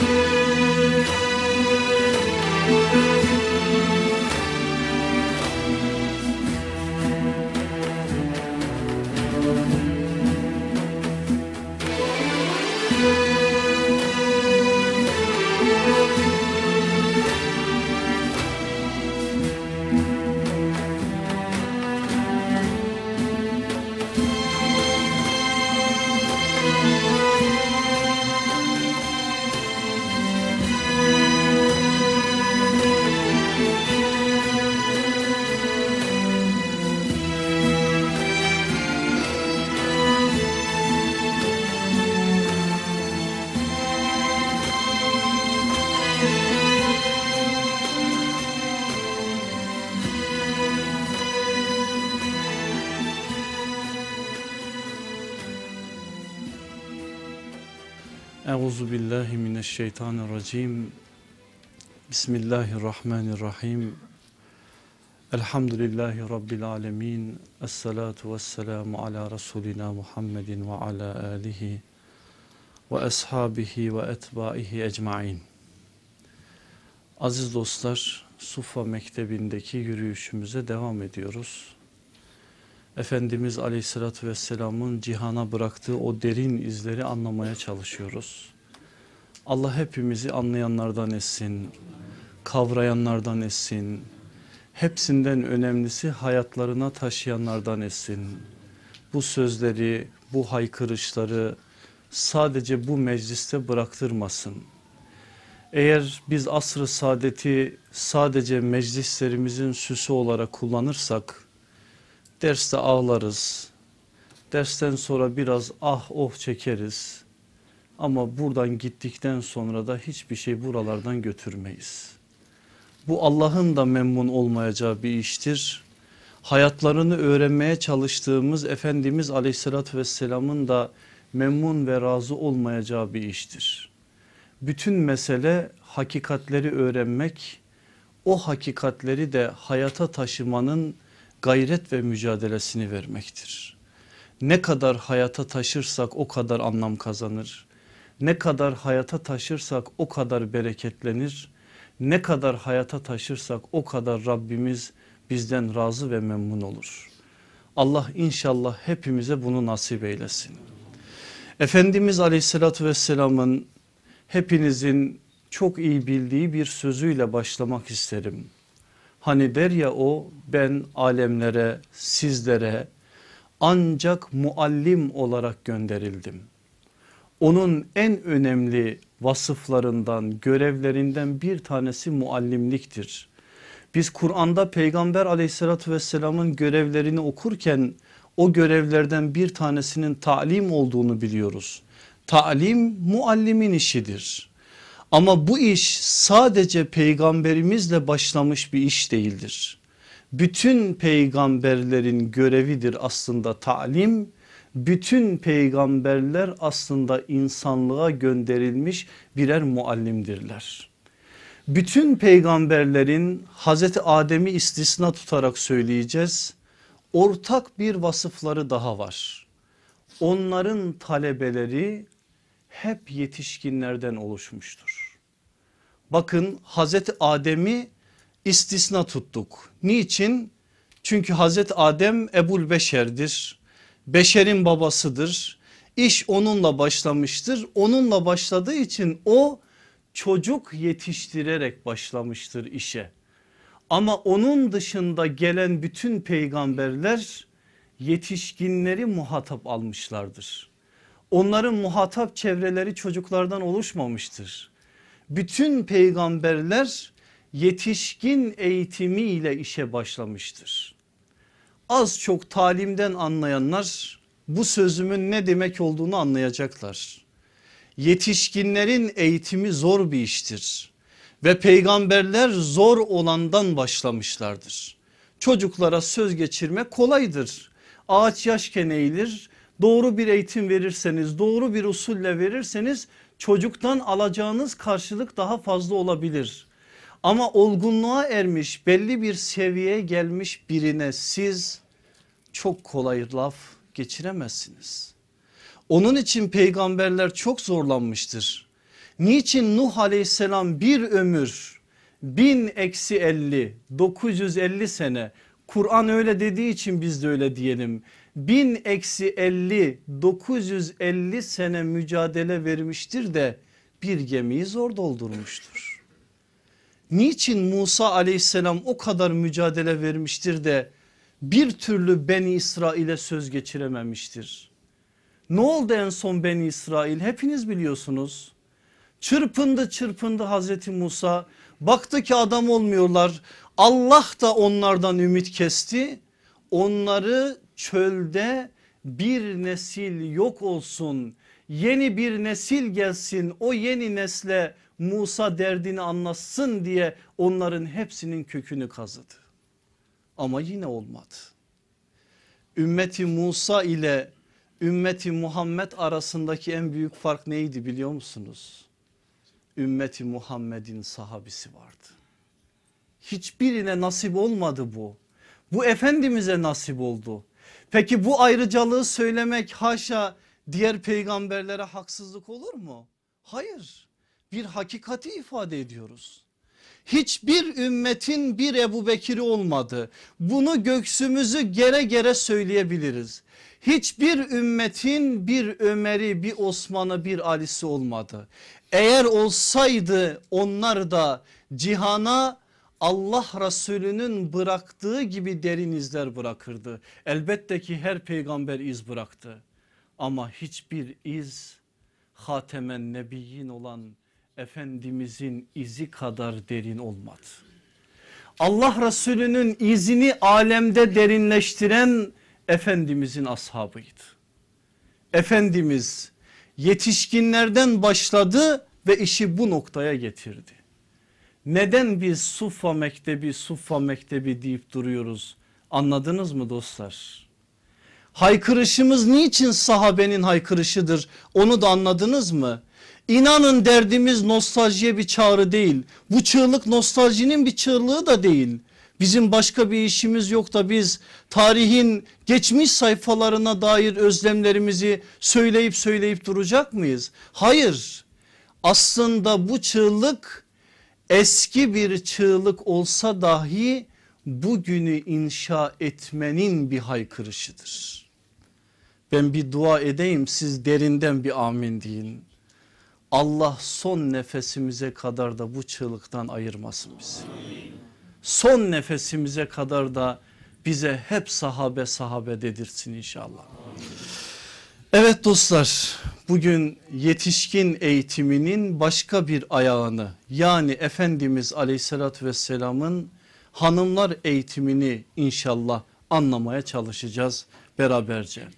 Thank you. Euzu billahi mineşşeytanirracim. Bismillahirrahmanirrahim. Elhamdülillahi rabbil alamin. Essalatu vesselamu ala rasulina Muhammedin ve ala alihi ve ashabihi ve etbaihi ecmaîn. Aziz dostlar, Suffa Mektebi'ndeki yürüyüşümüze devam ediyoruz. Efendimiz Aleyhisselatü Vesselam'ın cihana bıraktığı o derin izleri anlamaya çalışıyoruz. Allah hepimizi anlayanlardan etsin, kavrayanlardan etsin. Hepsinden önemlisi hayatlarına taşıyanlardan etsin. Bu sözleri, bu haykırışları sadece bu mecliste bıraktırmasın. Eğer biz asrı saadeti sadece meclislerimizin süsü olarak kullanırsak derste ağlarız. Dersten sonra biraz ah oh çekeriz. Ama buradan gittikten sonra da hiçbir şey buralardan götürmeyiz. Bu Allah'ın da memnun olmayacağı bir iştir. Hayatlarını öğrenmeye çalıştığımız Efendimiz aleyhissalatü vesselamın da memnun ve razı olmayacağı bir iştir. Bütün mesele hakikatleri öğrenmek, o hakikatleri de hayata taşımanın gayret ve mücadelesini vermektir. Ne kadar hayata taşırsak o kadar anlam kazanır. Ne kadar hayata taşırsak o kadar bereketlenir. Ne kadar hayata taşırsak o kadar Rabbimiz bizden razı ve memnun olur. Allah inşallah hepimize bunu nasip eylesin. Efendimiz aleyhissalatü vesselamın hepinizin çok iyi bildiği bir sözüyle başlamak isterim. Hani der ya o ben alemlere sizlere ancak muallim olarak gönderildim onun en önemli vasıflarından, görevlerinden bir tanesi muallimliktir. Biz Kur'an'da peygamber aleyhissalatü vesselamın görevlerini okurken o görevlerden bir tanesinin talim olduğunu biliyoruz. Talim muallimin işidir. Ama bu iş sadece peygamberimizle başlamış bir iş değildir. Bütün peygamberlerin görevidir aslında talim bütün peygamberler aslında insanlığa gönderilmiş birer muallimdirler. Bütün peygamberlerin Hazreti Adem'i istisna tutarak söyleyeceğiz. Ortak bir vasıfları daha var. Onların talebeleri hep yetişkinlerden oluşmuştur. Bakın Hazreti Adem'i istisna tuttuk. Niçin? Çünkü Hazreti Adem Ebul Beşer'dir beşerin babasıdır. İş onunla başlamıştır. Onunla başladığı için o çocuk yetiştirerek başlamıştır işe. Ama onun dışında gelen bütün peygamberler yetişkinleri muhatap almışlardır. Onların muhatap çevreleri çocuklardan oluşmamıştır. Bütün peygamberler yetişkin eğitimiyle işe başlamıştır az çok talimden anlayanlar bu sözümün ne demek olduğunu anlayacaklar. Yetişkinlerin eğitimi zor bir iştir ve peygamberler zor olandan başlamışlardır. Çocuklara söz geçirme kolaydır. Ağaç yaşken eğilir. Doğru bir eğitim verirseniz, doğru bir usulle verirseniz çocuktan alacağınız karşılık daha fazla olabilir. Ama olgunluğa ermiş belli bir seviyeye gelmiş birine siz çok kolay laf geçiremezsiniz. Onun için peygamberler çok zorlanmıştır. Niçin Nuh aleyhisselam bir ömür 1000 eksi 50 950 sene Kur'an öyle dediği için biz de öyle diyelim. 1000 eksi 50 950 sene mücadele vermiştir de bir gemiyi zor doldurmuştur niçin Musa aleyhisselam o kadar mücadele vermiştir de bir türlü Beni İsrail'e söz geçirememiştir? Ne oldu en son Beni İsrail hepiniz biliyorsunuz. Çırpındı çırpındı Hazreti Musa baktı ki adam olmuyorlar Allah da onlardan ümit kesti onları çölde bir nesil yok olsun yeni bir nesil gelsin o yeni nesle Musa derdini anlatsın diye onların hepsinin kökünü kazıdı. Ama yine olmadı. Ümmeti Musa ile ümmeti Muhammed arasındaki en büyük fark neydi biliyor musunuz? Ümmeti Muhammed'in sahabisi vardı. Hiçbirine nasip olmadı bu. Bu Efendimiz'e nasip oldu. Peki bu ayrıcalığı söylemek haşa diğer peygamberlere haksızlık olur mu? Hayır bir hakikati ifade ediyoruz. Hiçbir ümmetin bir Ebu Bekir'i olmadı. Bunu göksümüzü gere gere söyleyebiliriz. Hiçbir ümmetin bir Ömer'i bir Osman'ı bir Ali'si olmadı. Eğer olsaydı onlar da cihana Allah Resulü'nün bıraktığı gibi derin izler bırakırdı. Elbette ki her peygamber iz bıraktı. Ama hiçbir iz Hatemen Nebiyyin olan Efendimizin izi kadar derin olmadı. Allah Resulü'nün izini alemde derinleştiren Efendimizin ashabıydı. Efendimiz yetişkinlerden başladı ve işi bu noktaya getirdi. Neden biz Suffa Mektebi Suffa Mektebi deyip duruyoruz anladınız mı dostlar? Haykırışımız niçin sahabenin haykırışıdır onu da anladınız mı? İnanın derdimiz nostaljiye bir çağrı değil. Bu çığlık nostaljinin bir çığlığı da değil. Bizim başka bir işimiz yok da biz tarihin geçmiş sayfalarına dair özlemlerimizi söyleyip söyleyip duracak mıyız? Hayır aslında bu çığlık eski bir çığlık olsa dahi bugünü inşa etmenin bir haykırışıdır. Ben bir dua edeyim siz derinden bir amin deyin. Allah son nefesimize kadar da bu çığlıktan ayırmasın bizi. Son nefesimize kadar da bize hep sahabe sahabe dedirsin inşallah. Evet dostlar bugün yetişkin eğitiminin başka bir ayağını yani Efendimiz aleyhissalatü vesselamın hanımlar eğitimini inşallah anlamaya çalışacağız beraberce.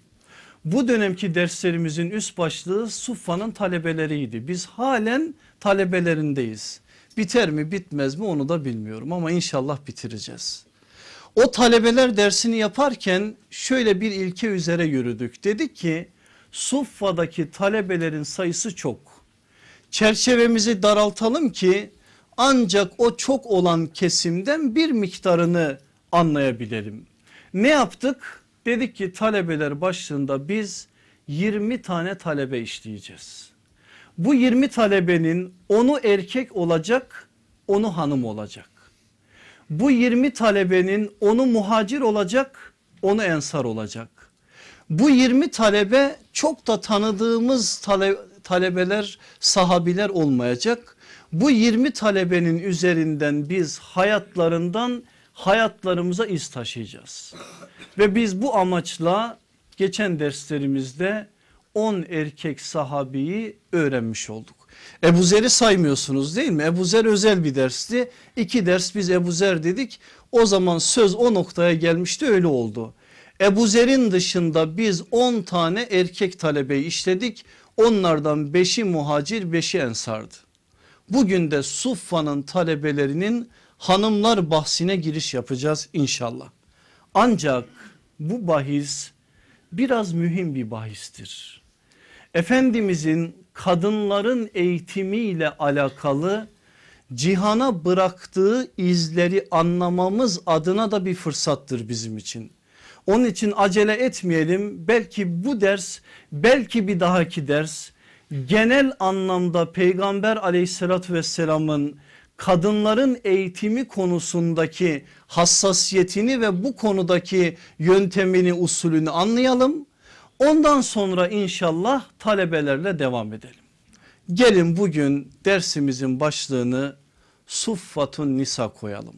Bu dönemki derslerimizin üst başlığı Suffa'nın talebeleriydi. Biz halen talebelerindeyiz. Biter mi bitmez mi onu da bilmiyorum ama inşallah bitireceğiz. O talebeler dersini yaparken şöyle bir ilke üzere yürüdük. Dedik ki Suffa'daki talebelerin sayısı çok. Çerçevemizi daraltalım ki ancak o çok olan kesimden bir miktarını anlayabilelim. Ne yaptık? Dedik ki talebeler başlığında biz 20 tane talebe işleyeceğiz. Bu 20 talebenin onu erkek olacak, onu hanım olacak. Bu 20 talebenin onu muhacir olacak, onu ensar olacak. Bu 20 talebe çok da tanıdığımız tale, talebeler, sahabiler olmayacak. Bu 20 talebenin üzerinden biz hayatlarından hayatlarımıza iz taşıyacağız. Ve biz bu amaçla geçen derslerimizde 10 erkek sahabiyi öğrenmiş olduk. Ebu Zer'i saymıyorsunuz değil mi? Ebu Zer özel bir dersti. İki ders biz Ebu Zer dedik. O zaman söz o noktaya gelmişti öyle oldu. Ebu Zer'in dışında biz 10 tane erkek talebeyi işledik. Onlardan 5'i muhacir 5'i ensardı. Bugün de Suffa'nın talebelerinin hanımlar bahsine giriş yapacağız inşallah. Ancak bu bahis biraz mühim bir bahistir. Efendimizin kadınların eğitimiyle alakalı cihana bıraktığı izleri anlamamız adına da bir fırsattır bizim için. Onun için acele etmeyelim belki bu ders belki bir dahaki ders genel anlamda peygamber aleyhissalatü vesselamın kadınların eğitimi konusundaki hassasiyetini ve bu konudaki yöntemini usulünü anlayalım. Ondan sonra inşallah talebelerle devam edelim. Gelin bugün dersimizin başlığını suffatun nisa koyalım.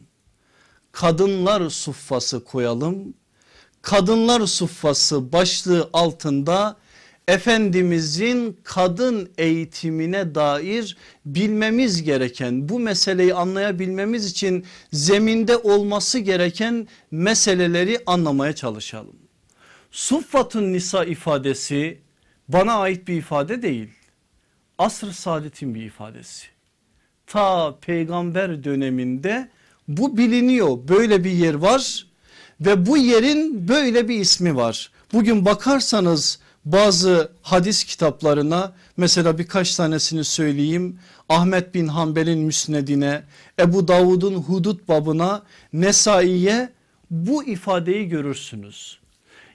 Kadınlar suffası koyalım. Kadınlar suffası başlığı altında Efendimizin kadın eğitimine dair bilmemiz gereken bu meseleyi anlayabilmemiz için zeminde olması gereken meseleleri anlamaya çalışalım. Suffatun Nisa ifadesi bana ait bir ifade değil. Asr-ı Saadet'in bir ifadesi. Ta peygamber döneminde bu biliniyor böyle bir yer var ve bu yerin böyle bir ismi var. Bugün bakarsanız bazı hadis kitaplarına mesela birkaç tanesini söyleyeyim. Ahmet bin Hanbel'in müsnedine, Ebu Davud'un hudut babına, Nesai'ye bu ifadeyi görürsünüz.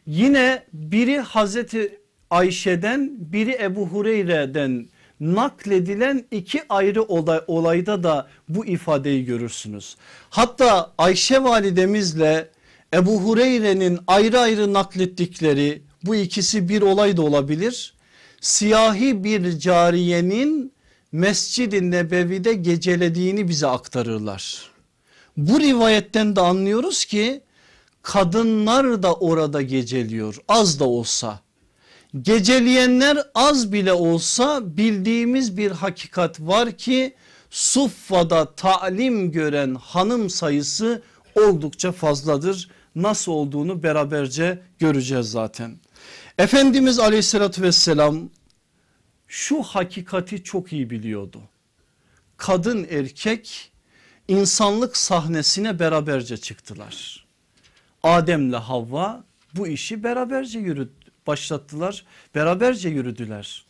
Yine biri Hazreti Ayşe'den biri Ebu Hureyre'den nakledilen iki ayrı olay, olayda da bu ifadeyi görürsünüz. Hatta Ayşe validemizle Ebu Hureyre'nin ayrı ayrı naklettikleri bu ikisi bir olay da olabilir. Siyahi bir cariyenin Mescid-i Nebevi'de gecelediğini bize aktarırlar. Bu rivayetten de anlıyoruz ki kadınlar da orada geceliyor az da olsa. Geceleyenler az bile olsa bildiğimiz bir hakikat var ki Suffa'da talim gören hanım sayısı oldukça fazladır. Nasıl olduğunu beraberce göreceğiz zaten. Efendimiz aleyhissalatü vesselam şu hakikati çok iyi biliyordu. Kadın erkek insanlık sahnesine beraberce çıktılar. Adem'le Havva bu işi beraberce yürüt, başlattılar beraberce yürüdüler.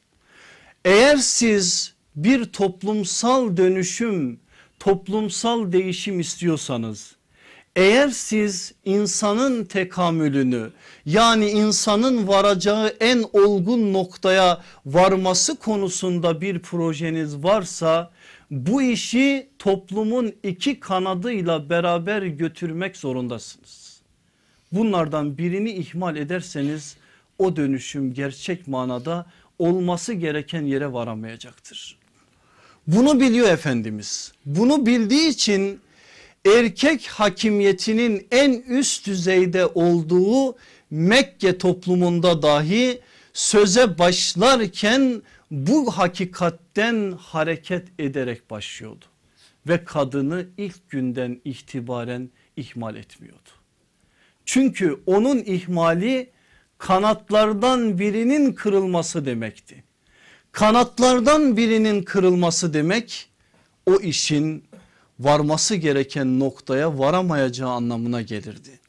Eğer siz bir toplumsal dönüşüm toplumsal değişim istiyorsanız eğer siz insanın tekamülünü yani insanın varacağı en olgun noktaya varması konusunda bir projeniz varsa bu işi toplumun iki kanadıyla beraber götürmek zorundasınız. Bunlardan birini ihmal ederseniz o dönüşüm gerçek manada olması gereken yere varamayacaktır. Bunu biliyor Efendimiz. Bunu bildiği için erkek hakimiyetinin en üst düzeyde olduğu Mekke toplumunda dahi söze başlarken bu hakikatten hareket ederek başlıyordu ve kadını ilk günden itibaren ihmal etmiyordu. Çünkü onun ihmali kanatlardan birinin kırılması demekti. Kanatlardan birinin kırılması demek o işin varması gereken noktaya varamayacağı anlamına gelirdi.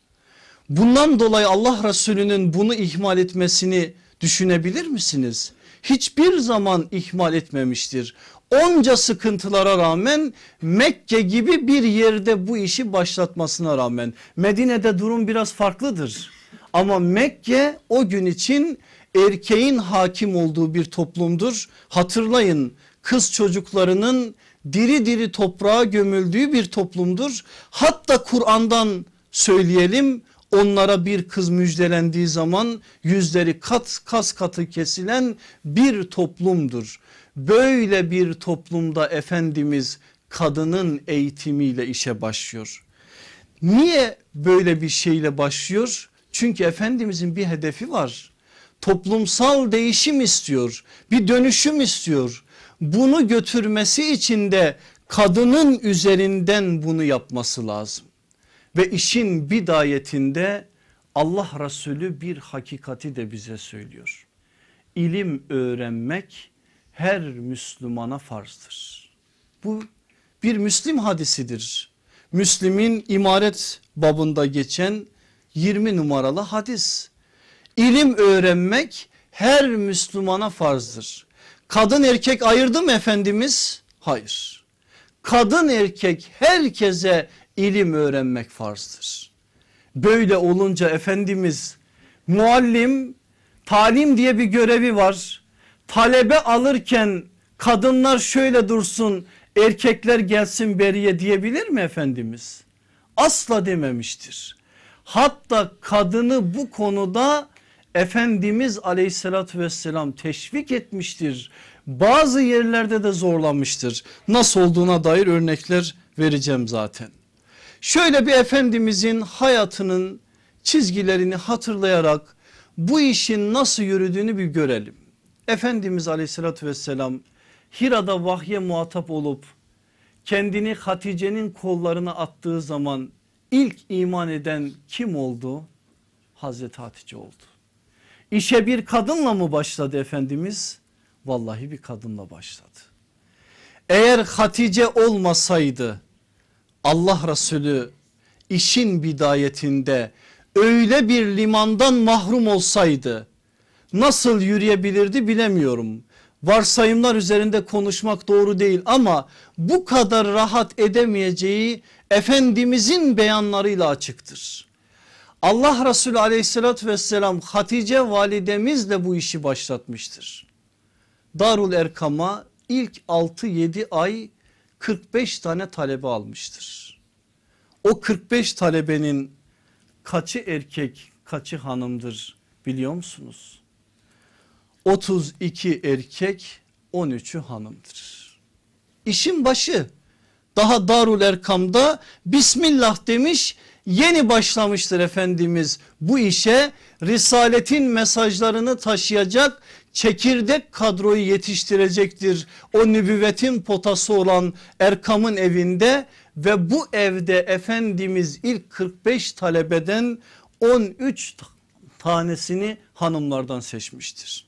Bundan dolayı Allah Resulü'nün bunu ihmal etmesini düşünebilir misiniz? Hiçbir zaman ihmal etmemiştir. Onca sıkıntılara rağmen Mekke gibi bir yerde bu işi başlatmasına rağmen Medine'de durum biraz farklıdır. Ama Mekke o gün için erkeğin hakim olduğu bir toplumdur. Hatırlayın kız çocuklarının diri diri toprağa gömüldüğü bir toplumdur. Hatta Kur'an'dan söyleyelim onlara bir kız müjdelendiği zaman yüzleri kat kas katı kesilen bir toplumdur. Böyle bir toplumda Efendimiz kadının eğitimiyle işe başlıyor. Niye böyle bir şeyle başlıyor? Çünkü Efendimizin bir hedefi var. Toplumsal değişim istiyor. Bir dönüşüm istiyor bunu götürmesi için de kadının üzerinden bunu yapması lazım. Ve işin bidayetinde Allah Resulü bir hakikati de bize söylüyor. İlim öğrenmek her Müslümana farzdır. Bu bir Müslim hadisidir. Müslim'in imaret babında geçen 20 numaralı hadis. İlim öğrenmek her Müslümana farzdır. Kadın erkek ayırdı mı Efendimiz? Hayır. Kadın erkek herkese ilim öğrenmek farzdır. Böyle olunca Efendimiz muallim talim diye bir görevi var. Talebe alırken kadınlar şöyle dursun erkekler gelsin beriye diyebilir mi Efendimiz? Asla dememiştir. Hatta kadını bu konuda Efendimiz aleyhissalatü vesselam teşvik etmiştir. Bazı yerlerde de zorlamıştır. Nasıl olduğuna dair örnekler vereceğim zaten. Şöyle bir Efendimizin hayatının çizgilerini hatırlayarak bu işin nasıl yürüdüğünü bir görelim. Efendimiz aleyhissalatü vesselam Hira'da vahye muhatap olup kendini Hatice'nin kollarına attığı zaman ilk iman eden kim oldu? Hazreti Hatice oldu. İşe bir kadınla mı başladı Efendimiz? Vallahi bir kadınla başladı. Eğer Hatice olmasaydı Allah Resulü işin bidayetinde öyle bir limandan mahrum olsaydı nasıl yürüyebilirdi bilemiyorum. Varsayımlar üzerinde konuşmak doğru değil ama bu kadar rahat edemeyeceği Efendimizin beyanlarıyla açıktır. Allah Resulü aleyhissalatü vesselam Hatice validemizle bu işi başlatmıştır. Darul Erkam'a ilk 6-7 ay 45 tane talebe almıştır. O 45 talebenin kaçı erkek kaçı hanımdır biliyor musunuz? 32 erkek 13'ü hanımdır. İşin başı daha Darul Erkam'da Bismillah demiş yeni başlamıştır Efendimiz bu işe risaletin mesajlarını taşıyacak çekirdek kadroyu yetiştirecektir. O nübüvvetin potası olan Erkam'ın evinde ve bu evde Efendimiz ilk 45 talebeden 13 tanesini hanımlardan seçmiştir.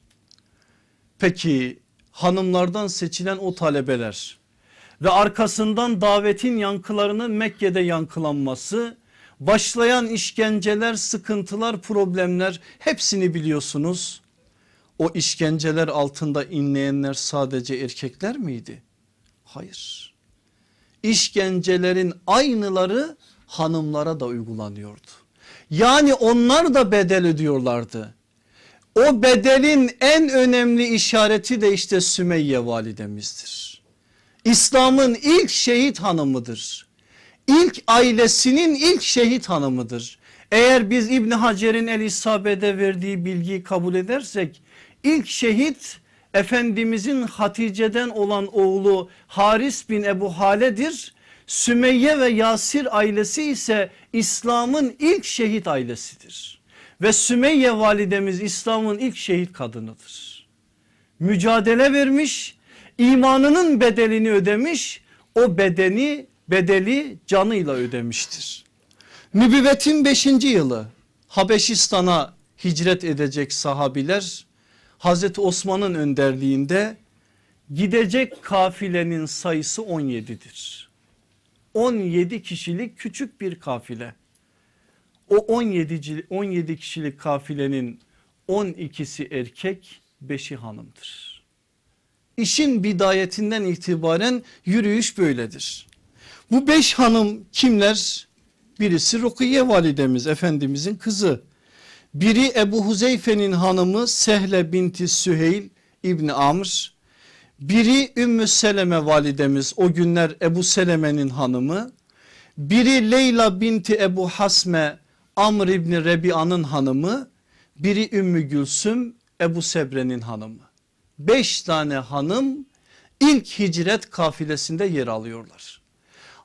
Peki hanımlardan seçilen o talebeler ve arkasından davetin yankılarının Mekke'de yankılanması başlayan işkenceler sıkıntılar problemler hepsini biliyorsunuz. O işkenceler altında inleyenler sadece erkekler miydi? Hayır İşkencelerin aynıları hanımlara da uygulanıyordu. Yani onlar da bedel ödüyorlardı. O bedelin en önemli işareti de işte Sümeyye validemizdir. İslam'ın ilk şehit hanımıdır ilk ailesinin ilk şehit hanımıdır. Eğer biz İbn Hacer'in El isabede verdiği bilgiyi kabul edersek ilk şehit Efendimizin Hatice'den olan oğlu Haris bin Ebu Hale'dir. Sümeyye ve Yasir ailesi ise İslam'ın ilk şehit ailesidir. Ve Sümeyye validemiz İslam'ın ilk şehit kadınıdır. Mücadele vermiş, imanının bedelini ödemiş, o bedeni bedeli canıyla ödemiştir. Nübüvvetin 5. yılı Habeşistan'a hicret edecek sahabiler Hazreti Osman'ın önderliğinde gidecek kafilenin sayısı 17'dir. 17 kişilik küçük bir kafile. O 17, 17 kişilik kafilenin 12'si erkek 5'i hanımdır. İşin bidayetinden itibaren yürüyüş böyledir. Bu beş hanım kimler? Birisi Rukiye validemiz Efendimizin kızı. Biri Ebu Huzeyfe'nin hanımı Sehle binti Süheyl İbni Amr. Biri Ümmü Seleme validemiz o günler Ebu Seleme'nin hanımı. Biri Leyla binti Ebu Hasme Amr İbni Rebi'anın hanımı. Biri Ümmü Gülsüm Ebu Sebre'nin hanımı. Beş tane hanım ilk hicret kafilesinde yer alıyorlar.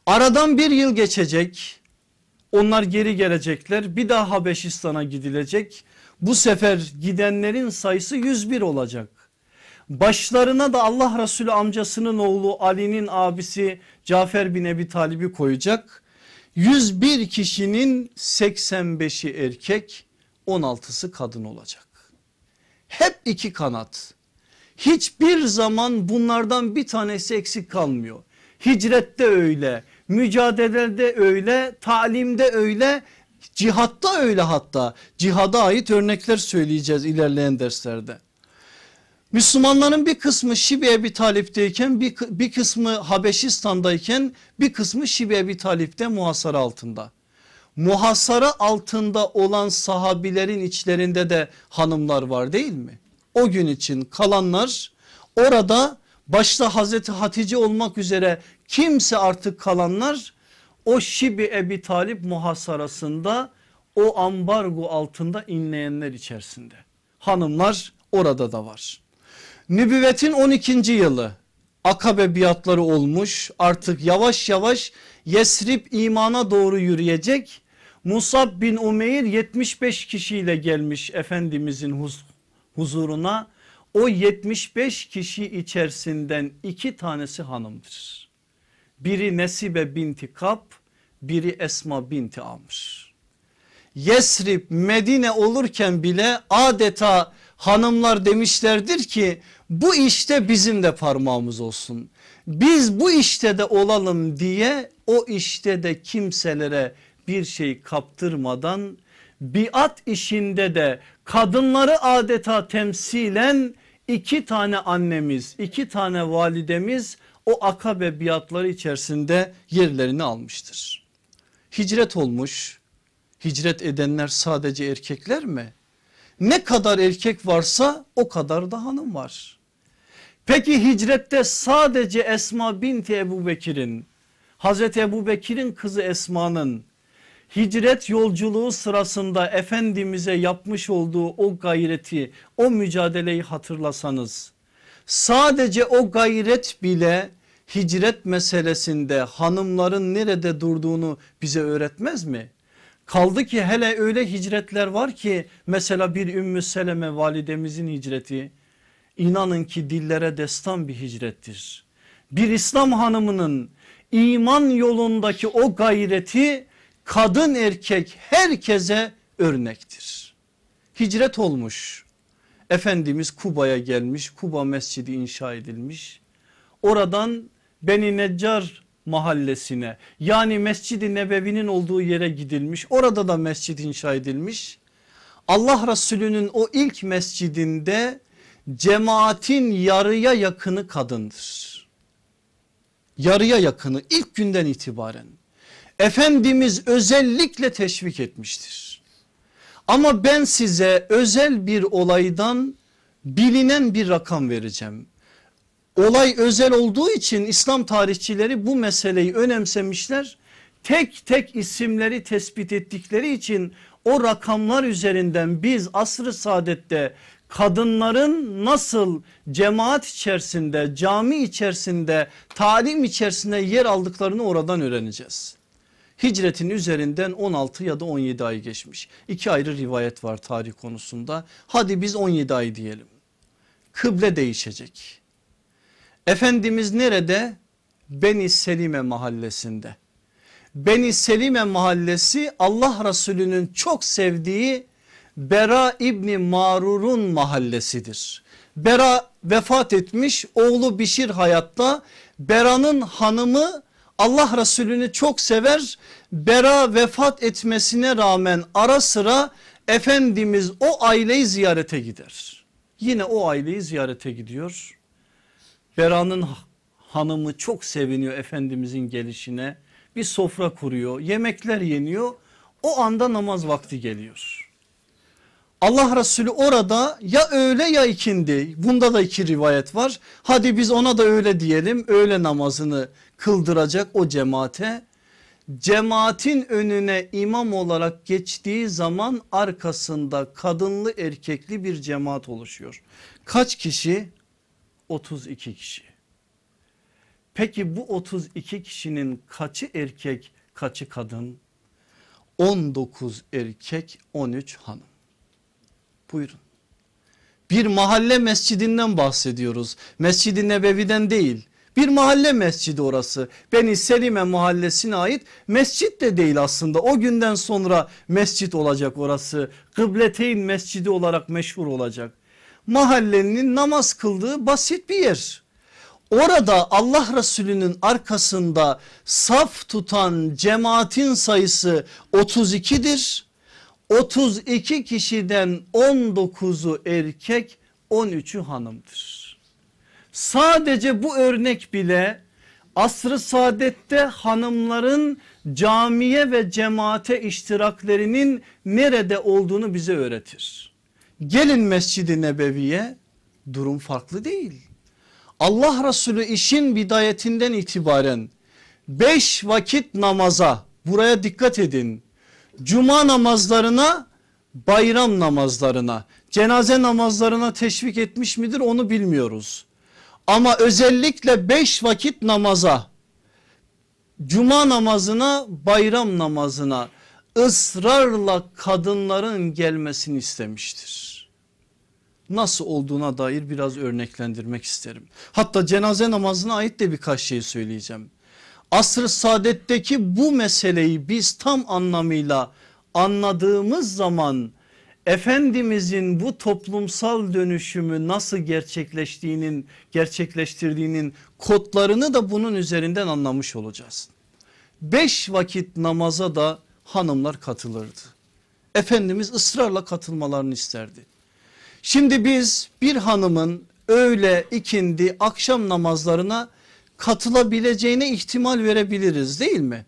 Aradan bir yıl geçecek. Onlar geri gelecekler. Bir daha Habeşistan'a gidilecek. Bu sefer gidenlerin sayısı 101 olacak. Başlarına da Allah Resulü amcasının oğlu Ali'nin abisi Cafer bin Ebi Talib'i koyacak. 101 kişinin 85'i erkek 16'sı kadın olacak. Hep iki kanat. Hiçbir zaman bunlardan bir tanesi eksik kalmıyor. Hicrette öyle Mücadelede öyle, talimde öyle, cihatta öyle hatta. Cihada ait örnekler söyleyeceğiz ilerleyen derslerde. Müslümanların bir kısmı Şibi Ebi Talip'teyken bir, bir kısmı Habeşistan'dayken bir kısmı Şibi Ebi Talip'te muhasara altında. Muhasara altında olan sahabilerin içlerinde de hanımlar var değil mi? O gün için kalanlar orada başta Hazreti Hatice olmak üzere kimse artık kalanlar o Şibi Ebi Talip muhasarasında o ambargo altında inleyenler içerisinde. Hanımlar orada da var. Nübüvvetin 12. yılı akabe biatları olmuş artık yavaş yavaş Yesrib imana doğru yürüyecek. Musab bin Umeyr 75 kişiyle gelmiş Efendimizin huzuruna o 75 kişi içerisinden iki tanesi hanımdır. Biri Nesibe binti Kap, biri Esma binti Amr. Yesrib Medine olurken bile adeta hanımlar demişlerdir ki bu işte bizim de parmağımız olsun. Biz bu işte de olalım diye o işte de kimselere bir şey kaptırmadan biat işinde de kadınları adeta temsilen iki tane annemiz iki tane validemiz o akabe biatları içerisinde yerlerini almıştır. Hicret olmuş hicret edenler sadece erkekler mi? Ne kadar erkek varsa o kadar da hanım var. Peki hicrette sadece Esma binti Ebu Bekir'in Hazreti Ebu Bekir'in kızı Esma'nın hicret yolculuğu sırasında Efendimiz'e yapmış olduğu o gayreti o mücadeleyi hatırlasanız sadece o gayret bile hicret meselesinde hanımların nerede durduğunu bize öğretmez mi? Kaldı ki hele öyle hicretler var ki mesela bir Ümmü Seleme validemizin hicreti inanın ki dillere destan bir hicrettir. Bir İslam hanımının iman yolundaki o gayreti kadın erkek herkese örnektir. Hicret olmuş. Efendimiz Kuba'ya gelmiş. Kuba Mescidi inşa edilmiş. Oradan Beni Neccar mahallesine yani Mescid-i Nebevi'nin olduğu yere gidilmiş. Orada da mescid inşa edilmiş. Allah Resulü'nün o ilk mescidinde cemaatin yarıya yakını kadındır. Yarıya yakını ilk günden itibaren Efendimiz özellikle teşvik etmiştir. Ama ben size özel bir olaydan bilinen bir rakam vereceğim. Olay özel olduğu için İslam tarihçileri bu meseleyi önemsemişler. Tek tek isimleri tespit ettikleri için o rakamlar üzerinden biz asr-ı saadette kadınların nasıl cemaat içerisinde cami içerisinde talim içerisinde yer aldıklarını oradan öğreneceğiz. Hicretin üzerinden 16 ya da 17 ay geçmiş. İki ayrı rivayet var tarih konusunda. Hadi biz 17 ay diyelim. Kıble değişecek. Efendimiz nerede? Beni Selime mahallesinde. Beni Selime mahallesi Allah Resulü'nün çok sevdiği Bera İbni Marur'un mahallesidir. Bera vefat etmiş oğlu Bişir hayatta Bera'nın hanımı Allah Resulü'nü çok sever. Bera vefat etmesine rağmen ara sıra Efendimiz o aileyi ziyarete gider. Yine o aileyi ziyarete gidiyor. Bera'nın hanımı çok seviniyor Efendimizin gelişine. Bir sofra kuruyor yemekler yeniyor o anda namaz vakti geliyor. Allah Resulü orada ya öğle ya ikindi bunda da iki rivayet var. Hadi biz ona da öyle diyelim öğle namazını kıldıracak o cemaate. Cemaatin önüne imam olarak geçtiği zaman arkasında kadınlı erkekli bir cemaat oluşuyor. Kaç kişi? 32 kişi. Peki bu 32 kişinin kaçı erkek kaçı kadın? 19 erkek 13 hanım. Buyurun. Bir mahalle mescidinden bahsediyoruz. Mescid-i Nebevi'den değil. Bir mahalle mescidi orası. Beni Selime mahallesine ait mescit de değil aslında. O günden sonra mescit olacak orası. Kıbleteyn mescidi olarak meşhur olacak. Mahallenin namaz kıldığı basit bir yer. Orada Allah Resulü'nün arkasında saf tutan cemaatin sayısı 32'dir 32 kişiden 19'u erkek 13'ü hanımdır. Sadece bu örnek bile asrı saadette hanımların camiye ve cemaate iştiraklerinin nerede olduğunu bize öğretir. Gelin Mescid-i Nebevi'ye durum farklı değil. Allah Resulü işin bidayetinden itibaren 5 vakit namaza buraya dikkat edin cuma namazlarına bayram namazlarına cenaze namazlarına teşvik etmiş midir onu bilmiyoruz. Ama özellikle beş vakit namaza cuma namazına bayram namazına ısrarla kadınların gelmesini istemiştir. Nasıl olduğuna dair biraz örneklendirmek isterim. Hatta cenaze namazına ait de birkaç şey söyleyeceğim. Asr-ı saadetteki bu meseleyi biz tam anlamıyla anladığımız zaman Efendimizin bu toplumsal dönüşümü nasıl gerçekleştiğinin gerçekleştirdiğinin kodlarını da bunun üzerinden anlamış olacağız. Beş vakit namaza da hanımlar katılırdı. Efendimiz ısrarla katılmalarını isterdi. Şimdi biz bir hanımın öğle ikindi akşam namazlarına katılabileceğine ihtimal verebiliriz değil mi?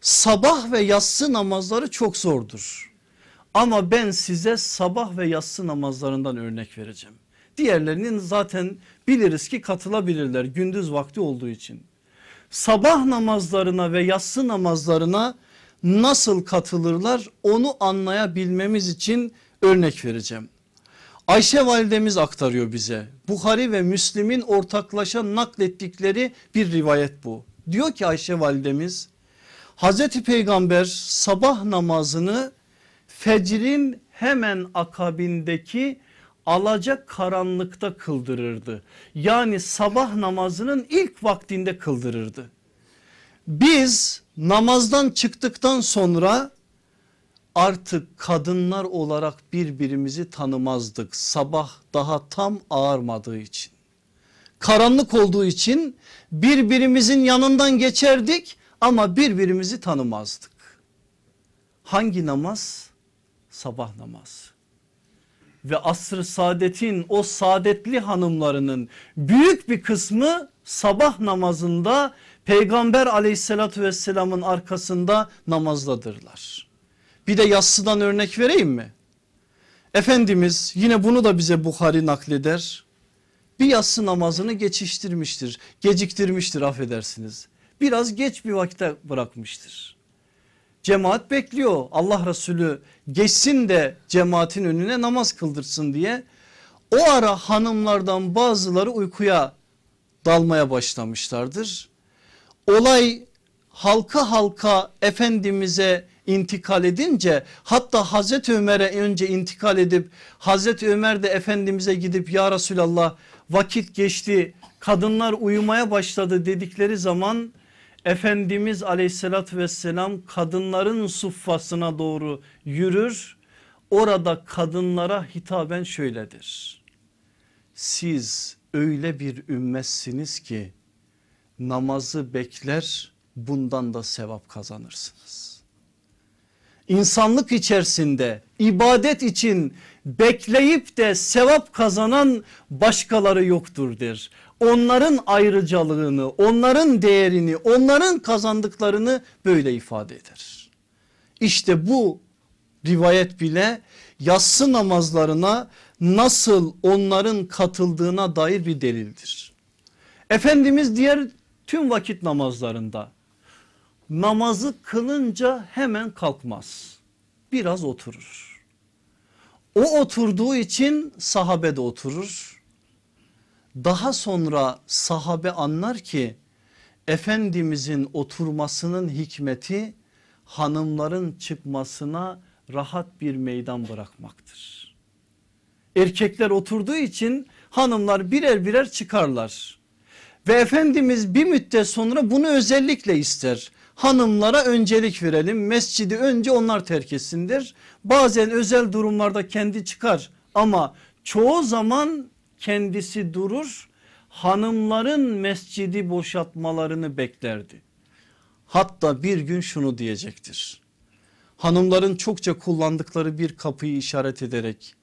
Sabah ve yatsı namazları çok zordur. Ama ben size sabah ve yatsı namazlarından örnek vereceğim. Diğerlerinin zaten biliriz ki katılabilirler gündüz vakti olduğu için. Sabah namazlarına ve yatsı namazlarına nasıl katılırlar onu anlayabilmemiz için örnek vereceğim. Ayşe validemiz aktarıyor bize. Bukhari ve Müslim'in ortaklaşa naklettikleri bir rivayet bu. Diyor ki Ayşe validemiz Hazreti Peygamber sabah namazını fecrin hemen akabindeki alacak karanlıkta kıldırırdı. Yani sabah namazının ilk vaktinde kıldırırdı. Biz namazdan çıktıktan sonra artık kadınlar olarak birbirimizi tanımazdık sabah daha tam ağarmadığı için. Karanlık olduğu için birbirimizin yanından geçerdik ama birbirimizi tanımazdık. Hangi namaz? Sabah namazı ve asr-ı saadetin o saadetli hanımlarının büyük bir kısmı sabah namazında peygamber aleyhissalatü vesselamın arkasında namazdadırlar. Bir de yassıdan örnek vereyim mi? Efendimiz yine bunu da bize Bukhari nakleder. Bir yassı namazını geçiştirmiştir. Geciktirmiştir affedersiniz. Biraz geç bir vakte bırakmıştır. Cemaat bekliyor Allah Resulü geçsin de cemaatin önüne namaz kıldırsın diye. O ara hanımlardan bazıları uykuya dalmaya başlamışlardır. Olay halka halka Efendimiz'e intikal edince hatta Hazreti Ömer'e önce intikal edip Hazreti Ömer de Efendimiz'e gidip ya Resulallah vakit geçti kadınlar uyumaya başladı dedikleri zaman Efendimiz aleyhissalatü vesselam kadınların suffasına doğru yürür orada kadınlara hitaben şöyledir. Siz öyle bir ümmetsiniz ki namazı bekler bundan da sevap kazanırsınız. İnsanlık içerisinde ibadet için bekleyip de sevap kazanan başkaları yoktur der. Onların ayrıcalığını, onların değerini, onların kazandıklarını böyle ifade eder. İşte bu rivayet bile yatsı namazlarına nasıl onların katıldığına dair bir delildir. Efendimiz diğer tüm vakit namazlarında namazı kılınca hemen kalkmaz. Biraz oturur. O oturduğu için sahabe de oturur. Daha sonra sahabe anlar ki Efendimizin oturmasının hikmeti hanımların çıkmasına rahat bir meydan bırakmaktır. Erkekler oturduğu için hanımlar birer birer çıkarlar. Ve Efendimiz bir müddet sonra bunu özellikle ister hanımlara öncelik verelim mescidi önce onlar terk etsindir. Bazen özel durumlarda kendi çıkar ama çoğu zaman kendisi durur hanımların mescidi boşaltmalarını beklerdi. Hatta bir gün şunu diyecektir. Hanımların çokça kullandıkları bir kapıyı işaret ederek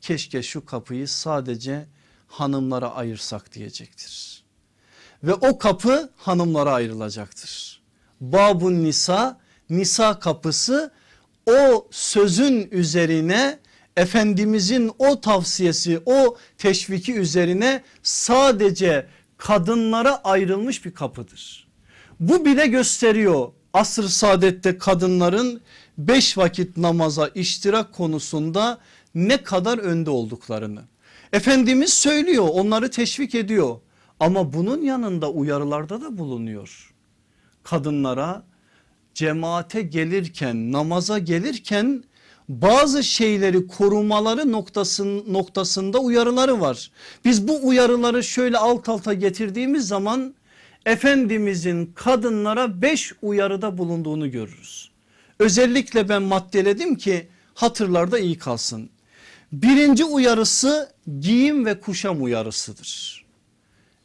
keşke şu kapıyı sadece hanımlara ayırsak diyecektir. Ve o kapı hanımlara ayrılacaktır babun nisa nisa kapısı o sözün üzerine Efendimizin o tavsiyesi o teşviki üzerine sadece kadınlara ayrılmış bir kapıdır. Bu bile gösteriyor asr saadette kadınların beş vakit namaza iştirak konusunda ne kadar önde olduklarını. Efendimiz söylüyor onları teşvik ediyor ama bunun yanında uyarılarda da bulunuyor kadınlara cemaate gelirken namaza gelirken bazı şeyleri korumaları noktasın, noktasında uyarıları var. Biz bu uyarıları şöyle alt alta getirdiğimiz zaman Efendimizin kadınlara beş uyarıda bulunduğunu görürüz. Özellikle ben maddeledim ki hatırlarda iyi kalsın. Birinci uyarısı giyim ve kuşam uyarısıdır.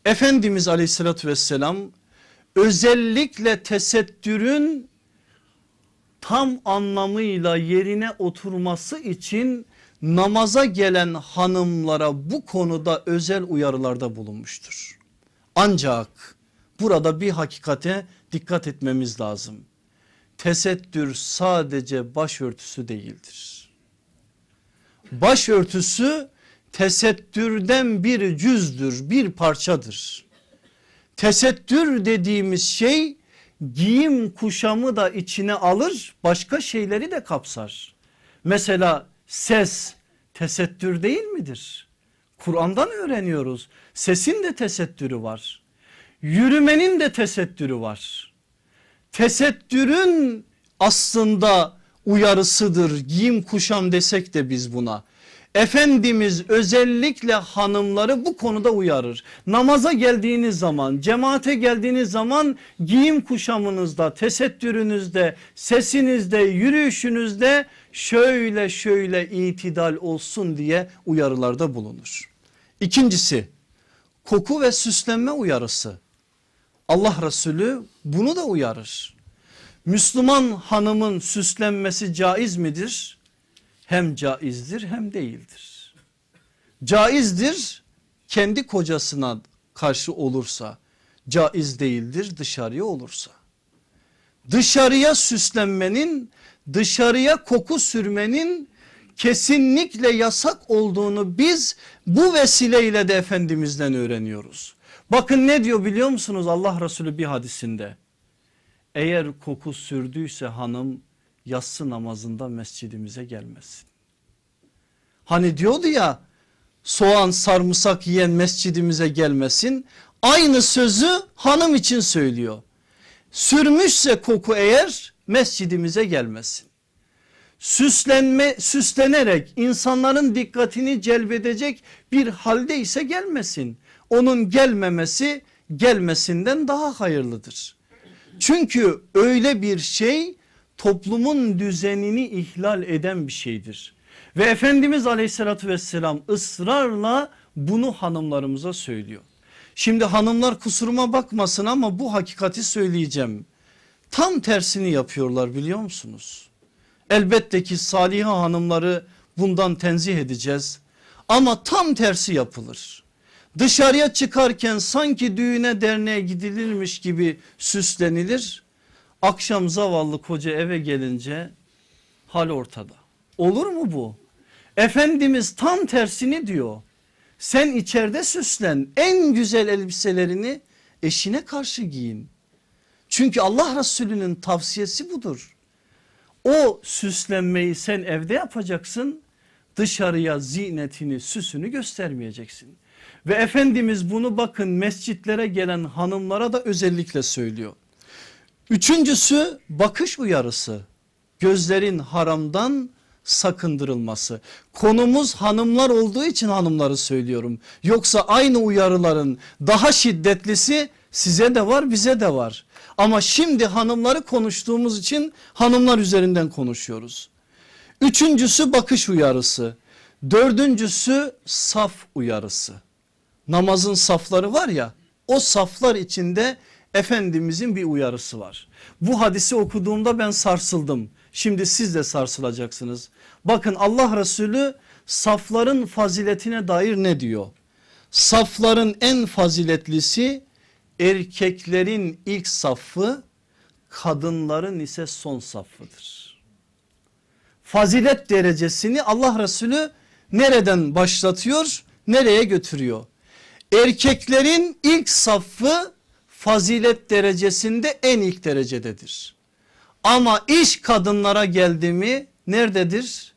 Efendimiz aleyhissalatü vesselam özellikle tesettürün tam anlamıyla yerine oturması için namaza gelen hanımlara bu konuda özel uyarılarda bulunmuştur. Ancak burada bir hakikate dikkat etmemiz lazım. Tesettür sadece başörtüsü değildir. Başörtüsü tesettürden bir cüzdür, bir parçadır. Tesettür dediğimiz şey giyim kuşamı da içine alır başka şeyleri de kapsar. Mesela ses tesettür değil midir? Kur'an'dan öğreniyoruz. Sesin de tesettürü var. Yürümenin de tesettürü var. Tesettürün aslında uyarısıdır. Giyim kuşam desek de biz buna. Efendimiz özellikle hanımları bu konuda uyarır. Namaza geldiğiniz zaman cemaate geldiğiniz zaman giyim kuşamınızda tesettürünüzde sesinizde yürüyüşünüzde şöyle şöyle itidal olsun diye uyarılarda bulunur. İkincisi koku ve süslenme uyarısı. Allah Resulü bunu da uyarır. Müslüman hanımın süslenmesi caiz midir? hem caizdir hem değildir. Caizdir kendi kocasına karşı olursa caiz değildir dışarıya olursa. Dışarıya süslenmenin dışarıya koku sürmenin kesinlikle yasak olduğunu biz bu vesileyle de Efendimiz'den öğreniyoruz. Bakın ne diyor biliyor musunuz Allah Resulü bir hadisinde. Eğer koku sürdüyse hanım yatsı namazında mescidimize gelmesin. Hani diyordu ya soğan sarımsak yiyen mescidimize gelmesin. Aynı sözü hanım için söylüyor. Sürmüşse koku eğer mescidimize gelmesin. Süslenme, süslenerek insanların dikkatini celbedecek bir halde ise gelmesin. Onun gelmemesi gelmesinden daha hayırlıdır. Çünkü öyle bir şey toplumun düzenini ihlal eden bir şeydir. Ve Efendimiz aleyhissalatü vesselam ısrarla bunu hanımlarımıza söylüyor. Şimdi hanımlar kusuruma bakmasın ama bu hakikati söyleyeceğim. Tam tersini yapıyorlar biliyor musunuz? Elbette ki saliha hanımları bundan tenzih edeceğiz. Ama tam tersi yapılır. Dışarıya çıkarken sanki düğüne derneğe gidilirmiş gibi süslenilir Akşam zavallı koca eve gelince hal ortada. Olur mu bu? Efendimiz tam tersini diyor. Sen içeride süslen en güzel elbiselerini eşine karşı giyin. Çünkü Allah Resulü'nün tavsiyesi budur. O süslenmeyi sen evde yapacaksın dışarıya zinetini süsünü göstermeyeceksin. Ve Efendimiz bunu bakın mescitlere gelen hanımlara da özellikle söylüyor. Üçüncüsü bakış uyarısı. Gözlerin haramdan sakındırılması. Konumuz hanımlar olduğu için hanımları söylüyorum. Yoksa aynı uyarıların daha şiddetlisi size de var bize de var. Ama şimdi hanımları konuştuğumuz için hanımlar üzerinden konuşuyoruz. Üçüncüsü bakış uyarısı. Dördüncüsü saf uyarısı. Namazın safları var ya o saflar içinde Efendimizin bir uyarısı var. Bu hadisi okuduğumda ben sarsıldım. Şimdi siz de sarsılacaksınız. Bakın Allah Resulü safların faziletine dair ne diyor? Safların en faziletlisi erkeklerin ilk safı kadınların ise son safıdır. Fazilet derecesini Allah Resulü nereden başlatıyor nereye götürüyor? Erkeklerin ilk safı fazilet derecesinde en ilk derecededir. Ama iş kadınlara geldi mi nerededir?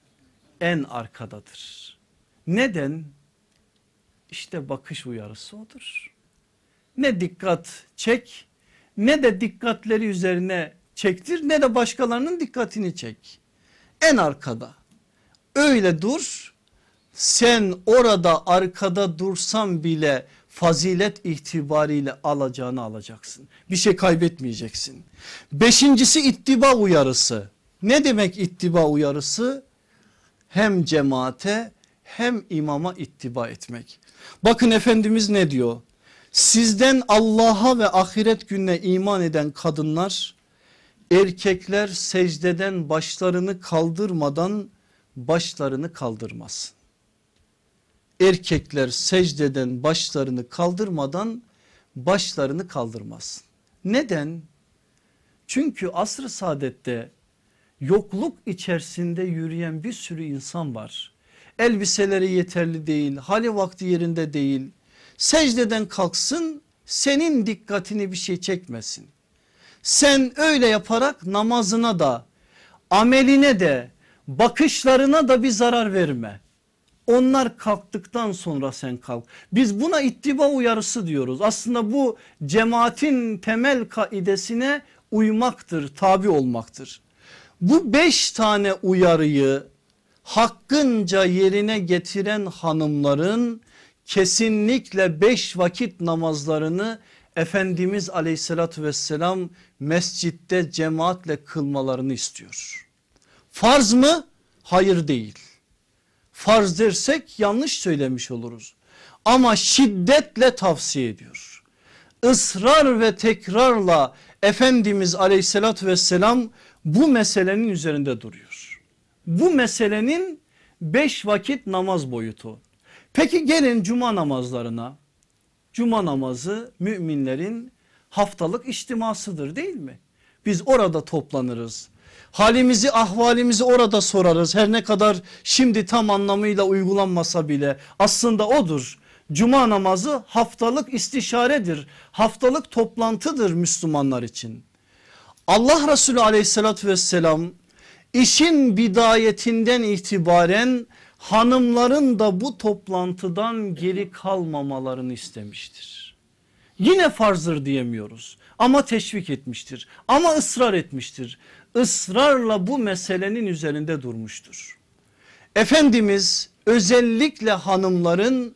En arkadadır. Neden? İşte bakış uyarısı odur. Ne dikkat çek ne de dikkatleri üzerine çektir ne de başkalarının dikkatini çek. En arkada öyle dur sen orada arkada dursan bile fazilet itibariyle alacağını alacaksın. Bir şey kaybetmeyeceksin. Beşincisi ittiba uyarısı. Ne demek ittiba uyarısı? Hem cemaate hem imama ittiba etmek. Bakın Efendimiz ne diyor? Sizden Allah'a ve ahiret gününe iman eden kadınlar erkekler secdeden başlarını kaldırmadan başlarını kaldırmasın erkekler secdeden başlarını kaldırmadan başlarını kaldırmaz. Neden? Çünkü asr-ı saadette yokluk içerisinde yürüyen bir sürü insan var. Elbiseleri yeterli değil, hali vakti yerinde değil. Secdeden kalksın senin dikkatini bir şey çekmesin. Sen öyle yaparak namazına da ameline de bakışlarına da bir zarar verme. Onlar kalktıktan sonra sen kalk. Biz buna ittiba uyarısı diyoruz. Aslında bu cemaatin temel kaidesine uymaktır, tabi olmaktır. Bu beş tane uyarıyı hakkınca yerine getiren hanımların kesinlikle beş vakit namazlarını Efendimiz aleyhissalatü vesselam mescitte cemaatle kılmalarını istiyor. Farz mı? Hayır değil farz dersek yanlış söylemiş oluruz. Ama şiddetle tavsiye ediyor. Israr ve tekrarla Efendimiz aleyhissalatü vesselam bu meselenin üzerinde duruyor. Bu meselenin beş vakit namaz boyutu. Peki gelin cuma namazlarına. Cuma namazı müminlerin haftalık içtimasıdır değil mi? Biz orada toplanırız. Halimizi ahvalimizi orada sorarız her ne kadar şimdi tam anlamıyla uygulanmasa bile aslında odur. Cuma namazı haftalık istişaredir haftalık toplantıdır Müslümanlar için. Allah Resulü aleyhissalatü vesselam işin bidayetinden itibaren hanımların da bu toplantıdan geri kalmamalarını istemiştir. Yine farzdır diyemiyoruz ama teşvik etmiştir ama ısrar etmiştir. Israrla bu meselenin üzerinde durmuştur. Efendimiz özellikle hanımların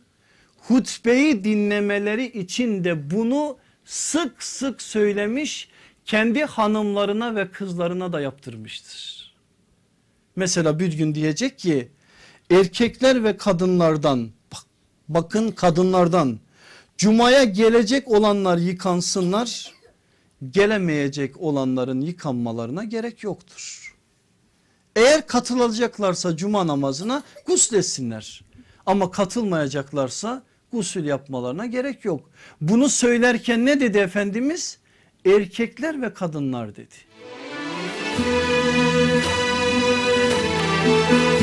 hutbeyi dinlemeleri için de bunu sık sık söylemiş kendi hanımlarına ve kızlarına da yaptırmıştır. Mesela bir gün diyecek ki erkekler ve kadınlardan bakın kadınlardan cumaya gelecek olanlar yıkansınlar gelemeyecek olanların yıkanmalarına gerek yoktur. Eğer katılacaklarsa cuma namazına gusletsinler ama katılmayacaklarsa gusül yapmalarına gerek yok. Bunu söylerken ne dedi Efendimiz? Erkekler ve kadınlar dedi. Müzik